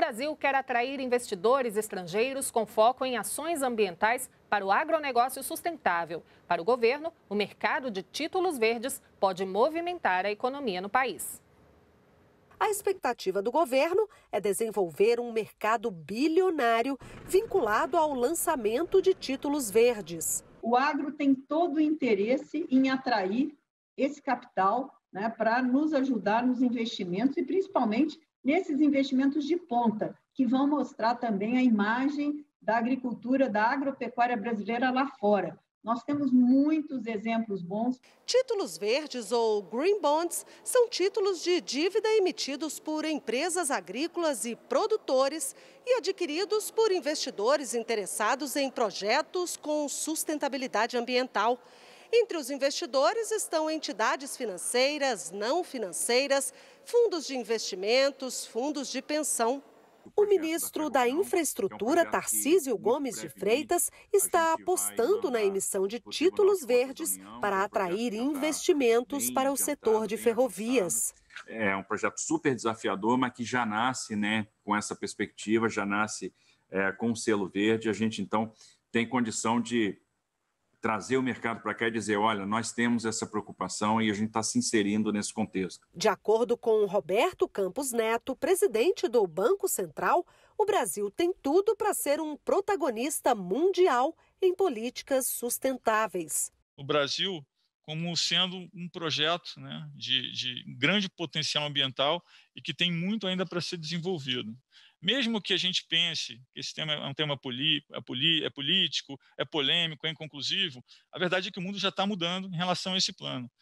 Brasil quer atrair investidores estrangeiros com foco em ações ambientais para o agronegócio sustentável. Para o governo, o mercado de títulos verdes pode movimentar a economia no país. A expectativa do governo é desenvolver um mercado bilionário vinculado ao lançamento de títulos verdes. O agro tem todo o interesse em atrair esse capital né, para nos ajudar nos investimentos e principalmente nesses investimentos de ponta, que vão mostrar também a imagem da agricultura, da agropecuária brasileira lá fora. Nós temos muitos exemplos bons. Títulos verdes ou green bonds são títulos de dívida emitidos por empresas agrícolas e produtores e adquiridos por investidores interessados em projetos com sustentabilidade ambiental. Entre os investidores estão entidades financeiras, não financeiras, fundos de investimentos, fundos de pensão. O ministro da é Infraestrutura, Tarcísio Gomes de Freitas, está apostando na emissão de títulos verdes para atrair investimentos para o setor de ferrovias. É um projeto super desafiador, mas que já nasce né, com essa perspectiva, já nasce é, com o selo verde. A gente, então, tem condição de trazer o mercado para cá e dizer: olha, nós temos essa preocupação e a gente está se inserindo nesse contexto. De acordo com Roberto Campos Neto, presidente do Banco Central, o Brasil tem tudo para ser um protagonista mundial em políticas sustentáveis. O Brasil como sendo um projeto né, de, de grande potencial ambiental e que tem muito ainda para ser desenvolvido. Mesmo que a gente pense que esse tema é um tema poli, é, poli, é político, é polêmico, é inconclusivo, a verdade é que o mundo já está mudando em relação a esse plano.